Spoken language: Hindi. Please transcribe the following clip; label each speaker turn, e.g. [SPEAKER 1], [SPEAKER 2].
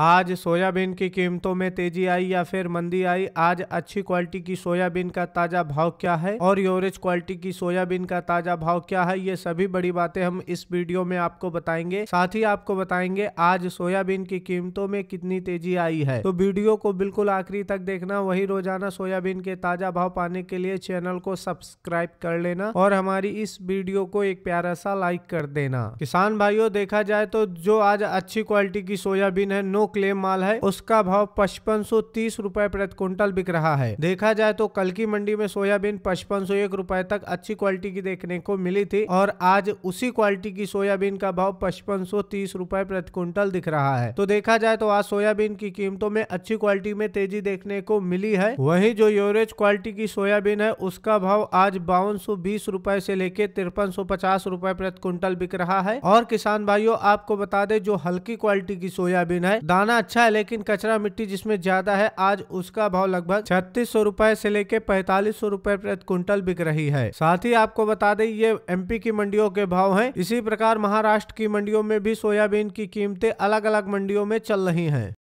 [SPEAKER 1] आज सोयाबीन की कीमतों में तेजी आई या फिर मंदी आई आज अच्छी क्वालिटी की सोयाबीन का ताज़ा भाव क्या है और योरेज क्वालिटी की सोयाबीन का ताज़ा भाव क्या है ये सभी बड़ी बातें हम इस वीडियो में आपको बताएंगे साथ ही आपको बताएंगे आज सोयाबीन की कीमतों में कितनी तेजी आई है तो वीडियो को बिल्कुल आखिरी तक देखना वही रोजाना सोयाबीन के ताज़ा भाव पाने के लिए चैनल को सब्सक्राइब कर लेना और हमारी इस वीडियो को एक प्यारा सा लाइक कर देना किसान भाइयों देखा जाए तो जो आज अच्छी क्वालिटी की सोयाबीन है नो क्लेम माल है उसका भाव पचपन सौ तीस रूपए प्रति क्विंटल बिक रहा है देखा जाए तो कल की मंडी में सोयाबीन पचपन सौ एक रूपए तक अच्छी क्वालिटी की देखने को मिली थी और आज उसी क्वालिटी की सोयाबीन का भाव पचपन सौ तीस रूपए प्रति क्विंटल दिख रहा है तो देखा जाए तो आज सोयाबीन की कीमतों में अच्छी क्वालिटी में तेजी देखने को मिली है वही जो योरेज क्वालिटी की सोयाबीन है उसका भाव आज बावन सौ बीस रूपए से लेके तिरपन सौ पचास रूपए प्रति क्विंटल बिक रहा है और किसान भाइयों आपको बता दे जो हल्की क्वालिटी की सोयाबीन है दाना अच्छा है लेकिन कचरा मिट्टी जिसमें ज्यादा है आज उसका भाव लगभग छत्तीस सौ रूपए से लेके पैंतालीस सौ रूपए प्रति क्विंटल बिक रही है साथ ही आपको बता दें ये एमपी की मंडियों के भाव हैं इसी प्रकार महाराष्ट्र की मंडियों में भी सोयाबीन की कीमतें अलग अलग मंडियों में चल रही हैं